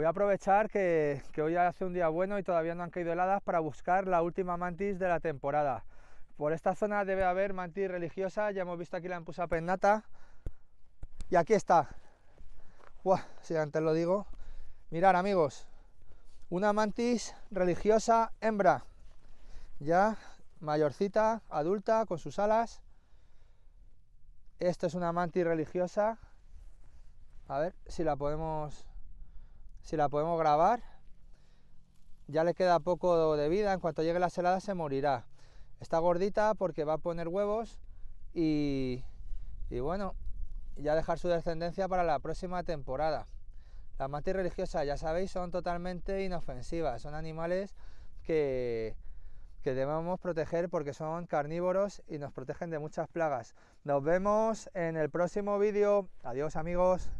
Voy a aprovechar que, hoy hace un día bueno y todavía no han caído heladas para buscar la última mantis de la temporada. Por esta zona debe haber mantis religiosa, ya hemos visto aquí la empusa pennata. Y aquí está. si antes lo digo. Mirar amigos, una mantis religiosa hembra. Ya mayorcita, adulta, con sus alas. Esto es una mantis religiosa. A ver si la podemos si la podemos grabar. Ya le queda poco de vida, en cuanto llegue la helada se morirá. Está gordita porque va a poner huevos y, y bueno, ya dejar su descendencia para la próxima temporada. Las matis religiosas, ya sabéis, son totalmente inofensivas, son animales que, que debemos proteger porque son carnívoros y nos protegen de muchas plagas. Nos vemos en el próximo vídeo. Adiós amigos.